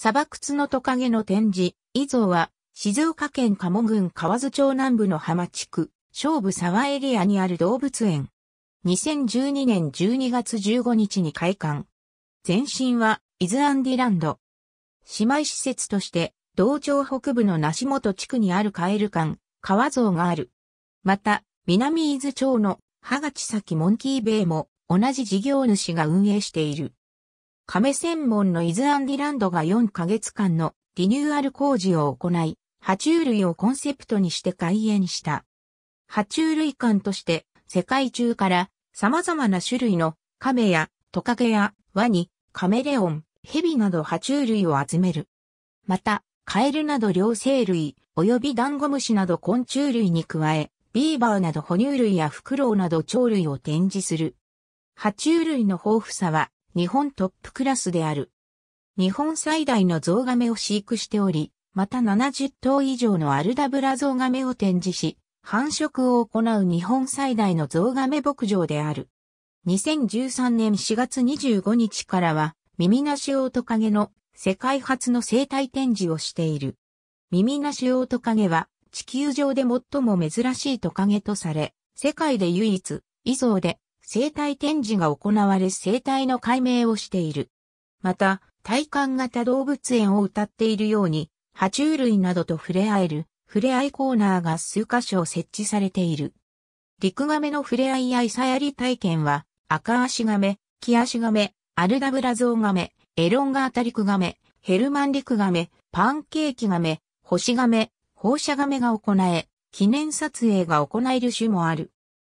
砂漠のトカゲの展示、伊上は、静岡県鴨郡河津町南部の浜地区、勝負沢エリアにある動物園。2012年12月15日に開館。前身は、伊豆アンディランド。姉妹施設として、道庁北部の梨本地区にあるカエル館、川像がある。また、南伊豆町の、羽賀地崎モンキーベイも、同じ事業主が運営している。亀専門のイズアンディランドが4ヶ月間のリニューアル工事を行い、爬虫類をコンセプトにして開園した。爬虫類館として世界中から様々な種類の亀やトカゲやワニ、カメレオン、ヘビなど爬虫類を集める。また、カエルなど両生類、及びダンゴムシなど昆虫類に加え、ビーバーなど哺乳類やフクロウなど鳥類を展示する。爬虫類の豊富さは日本トップクラスである。日本最大のゾウガメを飼育しており、また70頭以上のアルダブラゾウガメを展示し、繁殖を行う日本最大のゾウガメ牧場である。2013年4月25日からは、耳なしオオトカゲの世界初の生態展示をしている。耳なしオオトカゲは地球上で最も珍しいトカゲとされ、世界で唯一、異像で生態展示が行われ生態の解明をしている。また、体感型動物園を歌っているように、爬虫類などと触れ合える、触れ合いコーナーが数箇所設置されている。陸亀の触れ合いや餌やり体験は、赤足亀、木足亀、アルダブラゾウ亀、エロンガータリクガメ、ヘルマンリクガメ、パンケーキガメ、星ガメ、放射ガメが行え、記念撮影が行える種もある。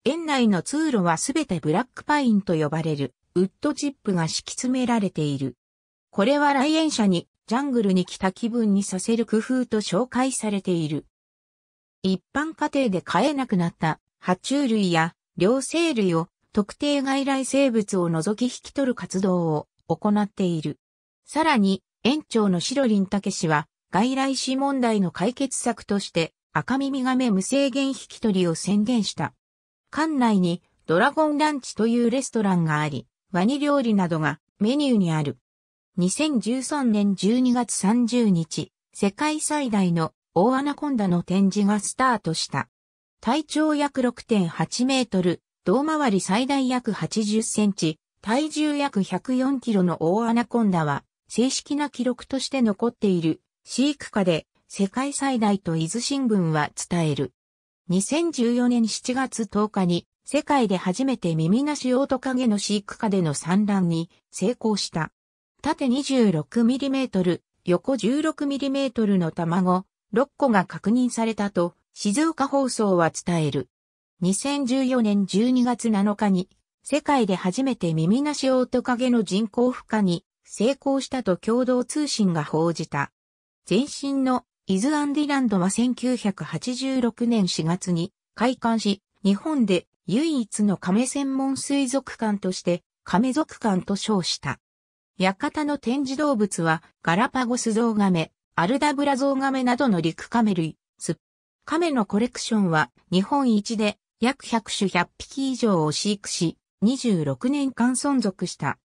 園内の通路はすべてブラックパインと呼ばれるウッドチップが敷き詰められている。これは来園者にジャングルに来た気分にさせる工夫と紹介されている。一般家庭で飼えなくなった爬虫類や両生類を特定外来生物を除き引き取る活動を行っている。さらに、園長のシロリンタケ氏は、外来死問題の解決策として、赤耳ガメ無制限引き取りを宣言した。館内にドラゴンランチというレストランがあり、ワニ料理などがメニューにある。2013年12月30日、世界最大の大アナコンダの展示がスタートした。体長約6.8メートル、胴回り最大約80センチ、体重約104キロの大アナコンダは、正式な記録として残っている飼育下で世界最大と伊豆新聞は伝える。2014年7月10日に世界で初めて耳なしオオトカゲの飼育下での産卵に成功した。縦 26mm、横 16mm の卵6個が確認されたと静岡放送は伝える。2014年12月7日に世界で初めて耳なしオオトカゲの人工孵化に成功したと共同通信が報じた。全身のイズ・アンディランドは1986年4月に開館し、日本で唯一の亀専門水族館として亀族館と称した。館の展示動物はガラパゴスゾウガメ、アルダブラゾウガメなどの陸亀類、ス亀のコレクションは日本一で約100種100匹以上を飼育し、26年間存続した。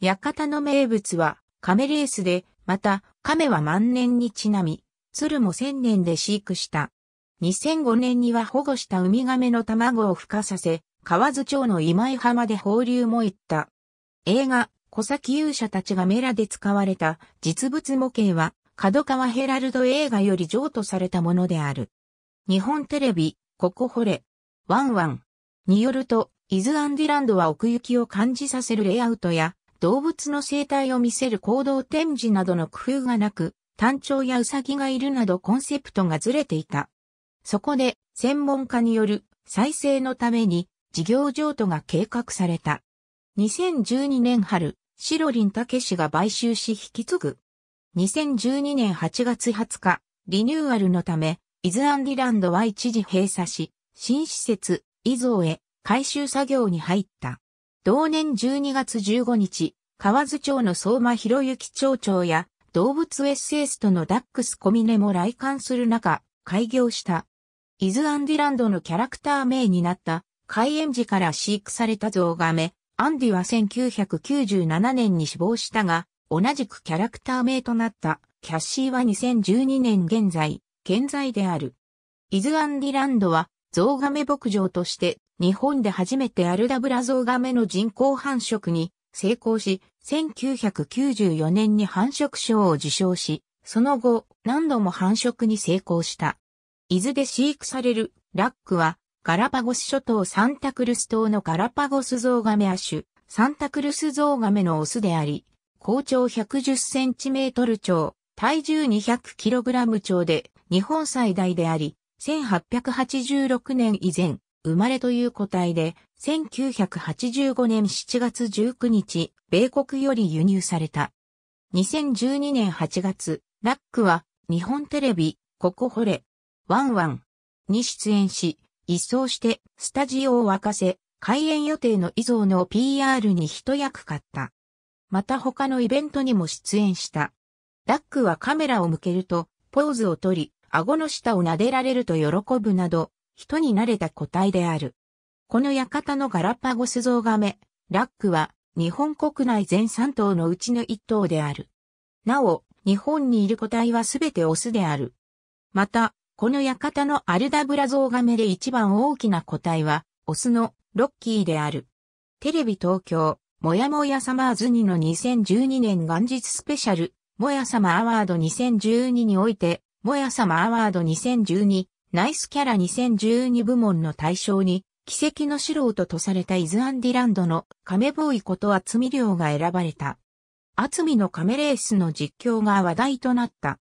館の名物は亀レースで、また亀は万年にちなみ、鶴も千年で飼育した。2005年には保護したウミガメの卵を孵化させ、河津町の今井浜で放流も行った。映画、小崎勇者たちがメラで使われた実物模型は、角川ヘラルド映画より譲渡されたものである。日本テレビ、ここ掘れ、ワンワンによると、イズアンディランドは奥行きを感じさせるレイアウトや、動物の生態を見せる行動展示などの工夫がなく、単調やウサギがいるなどコンセプトがずれていた。そこで、専門家による再生のために事業譲渡が計画された。2012年春、シロリン・タケシが買収し引き継ぐ。2012年8月20日、リニューアルのため、イズ・アンディランドは一時閉鎖し、新施設、イゾーへ改修作業に入った。同年12月15日、河津町の相馬博之町長や動物エッセイストのダックス・コミネも来館する中、開業した。イズ・アンディランドのキャラクター名になった開園時から飼育されたゾウガメ、アンディは1997年に死亡したが、同じくキャラクター名となったキャッシーは2012年現在、健在である。イズ・アンディランドは、ゾウガメ牧場として、日本で初めてアルダブラゾウガメの人工繁殖に成功し、1994年に繁殖賞を受賞し、その後、何度も繁殖に成功した。伊豆で飼育されるラックは、ガラパゴス諸島サンタクルス島のガラパゴスゾウガメ亜種、サンタクルスゾウガメのオスであり、高長110センチメートル長、体重200キログラム長で、日本最大であり、1886年以前、生まれという個体で、1985年7月19日、米国より輸入された。2012年8月、ラックは日本テレビ、ココホレ、ワンワンに出演し、一掃してスタジオを沸かせ、開演予定の遺像の PR に一役買った。また他のイベントにも出演した。ラックはカメラを向けると、ポーズをとり、顎の下を撫でられると喜ぶなど、人に慣れた個体である。この館のガラパゴスゾウガメ、ラックは、日本国内全3頭のうちの1頭である。なお、日本にいる個体はすべてオスである。また、この館のアルダブラゾウガメで一番大きな個体は、オスのロッキーである。テレビ東京、もやもやサマーズ2の2012年元日スペシャル、もやさまアワード2012において、もやさまアワード2012ナイスキャラ2012部門の対象に、奇跡の素人とされたイズアンディランドのカメボーイこと厚み量が選ばれた。厚みのカメレースの実況が話題となった。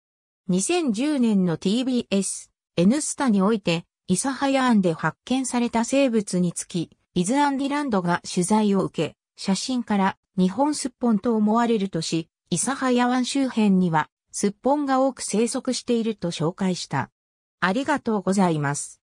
2010年の TBS、N スタにおいて、諫早湾で発見された生物につき、イズアンディランドが取材を受け、写真から日本すっぽんと思われるとし、諫早湾周辺にはすっぽんが多く生息していると紹介した。ありがとうございます。